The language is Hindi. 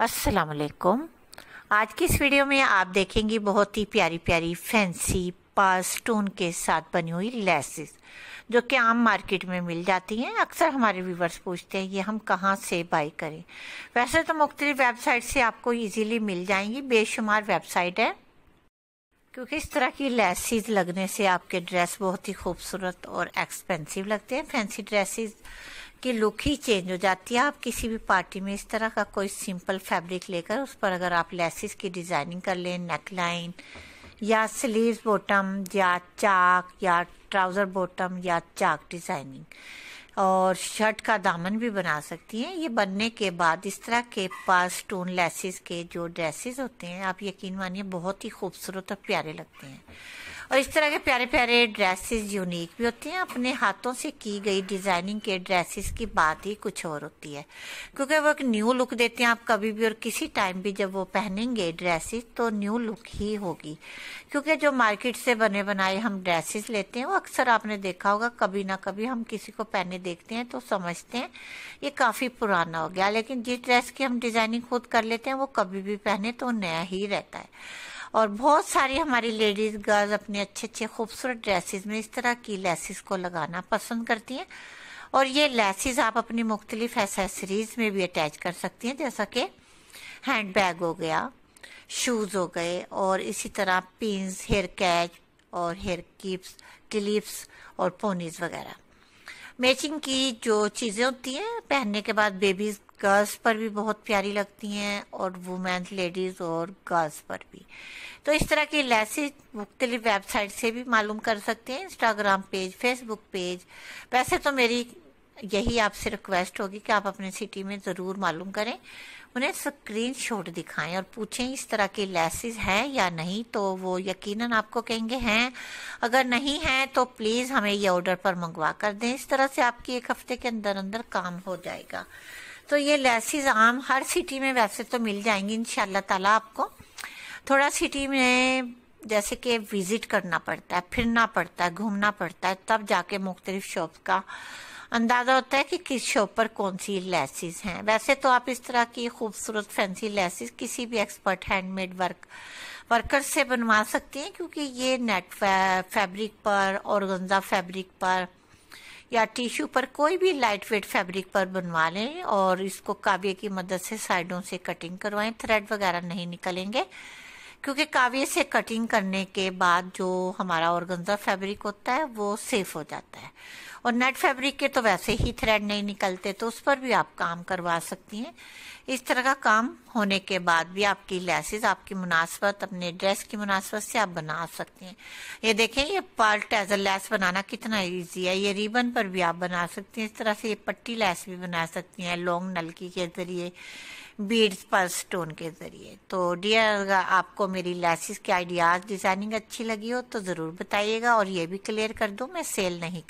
वालेकुम आज की इस वीडियो में आप देखेंगे बहुत ही प्यारी प्यारी फैंसी पास के साथ बनी हुई लेसेस जो कि आम मार्केट में मिल जाती हैं अक्सर हमारे व्यूवर्स पूछते हैं ये हम कहाँ से बाई करें वैसे तो मुख्तलि वेबसाइट से आपको इजीली मिल जाएंगी बेशुमार वेबसाइट है क्योंकि इस तरह की लेसेस लगने से आपके ड्रेस बहुत ही खूबसूरत और एक्सपेंसिव लगते हैं फैंसी ड्रेसेस कि लुक ही चेंज हो जाती है आप किसी भी पार्टी में इस तरह का कोई सिंपल फैब्रिक लेकर उस पर अगर आप लेसिस की डिज़ाइनिंग कर लें नेक लाइन या स्लीव बॉटम या चाक या ट्राउज़र बॉटम या चाक डिज़ाइनिंग और शर्ट का दामन भी बना सकती हैं ये बनने के बाद इस तरह के पास स्टोन लेसिस के जो ड्रेसेस होते हैं आप यकीन मानिए बहुत ही खूबसूरत और प्यारे लगते हैं और इस तरह के प्यारे प्यारे ड्रेसेस यूनिक भी होते हैं अपने हाथों से की गई डिज़ाइनिंग के ड्रेसेस की बात ही कुछ और होती है क्योंकि वो एक न्यू लुक देते हैं आप कभी भी और किसी टाइम भी जब वो पहनेंगे ड्रेसेस तो न्यू लुक ही होगी क्योंकि जो मार्केट से बने बनाए हम ड्रेसेस लेते हैं वो अक्सर आपने देखा होगा कभी ना कभी हम किसी को पहने देखते हैं तो समझते हैं ये काफ़ी पुराना हो गया लेकिन जिस ड्रेस की हम डिज़ाइनिंग खुद कर लेते हैं वो कभी भी पहने तो नया ही रहता है और बहुत सारी हमारी लेडीज गर्ल्स अपने अच्छे अच्छे खूबसूरत ड्रेसेस में इस तरह की लेसिस को लगाना पसंद करती हैं और ये लेसिस आप अपनी मुख्तलिफ एसेसरीज में भी अटैच कर सकती हैं जैसा कि हैंड बैग हो गया शूज़ हो गए और इसी तरह पिंस हेयर कैच और हेयर कीप्स क्लिप्स और पोनीज वगैरह मैचिंग की जो चीज़ें होती हैं पहनने के बाद बेबीज़ गर्ल्स पर भी बहुत प्यारी लगती हैं और वुमेन लेडीज़ और गर्ल्स पर भी तो इस तरह की लेसेज मुख्तलिफ वेबसाइट से भी मालूम कर सकते हैं इंस्टाग्राम पेज फेसबुक पेज वैसे तो मेरी यही आपसे रिक्वेस्ट होगी कि आप अपने सिटी में ज़रूर मालूम करें उन्हें स्क्रीन शॉट दिखाएं और पूछें इस तरह के लेसेस हैं या नहीं तो वो यकीनन आपको कहेंगे हैं अगर नहीं हैं तो प्लीज़ हमें ये ऑर्डर पर मंगवा कर दें इस तरह से आपकी एक हफ्ते के अंदर अंदर काम हो जाएगा तो ये लेसिस आम हर सिटी में वैसे तो मिल जाएंगी इन ताला आपको थोड़ा सिटी में जैसे कि विज़िट करना पड़ता है फिरना पड़ता है घूमना पड़ता है तब जाके मुख्तलिफ शॉप का अंदाज़ा होता है कि किस शॉप पर कौन सी लेसिस हैं वैसे तो आप इस तरह की खूबसूरत फैंसी लेसिस किसी भी एक्सपर्ट हैंडमेड वर्क वर्कर से बनवा सकती हैं क्योंकि ये नेट फैब्रिक पर और गंजा फैब्रिक पर या टिश्यू पर कोई भी लाइट वेट फैब्रिक पर बनवा लें और इसको काव्य की मदद से साइडों से कटिंग करवाएं थ्रेड वगैरह नहीं निकलेंगे क्योंकि काव्य से कटिंग करने के बाद जो हमारा ऑर्गेन्जा फैब्रिक होता है वो सेफ हो जाता है और नेट फैब्रिक के तो वैसे ही थ्रेड नहीं निकलते तो उस पर भी आप काम करवा सकती हैं इस तरह का काम होने के बाद भी आपकी लेसेस आपकी मुनासबत अपने ड्रेस की मुनासबत से आप बना सकती हैं ये देखें ये पार्ट एज अ लेस बनाना कितना इजी है ये रिबन पर भी आप बना सकती हैं इस तरह से ये पट्टी लेस भी बना सकती हैं लॉन्ग नलकी के ज़रिए बीड्स पर स्टोन के ज़रिए तो डियर अगर आपको मेरी लेसिस के आइडियाज़ डिज़ाइनिंग अच्छी लगी हो तो ज़रूर बताइएगा और ये भी क्लियर कर दूँ मैं सेल नहीं कर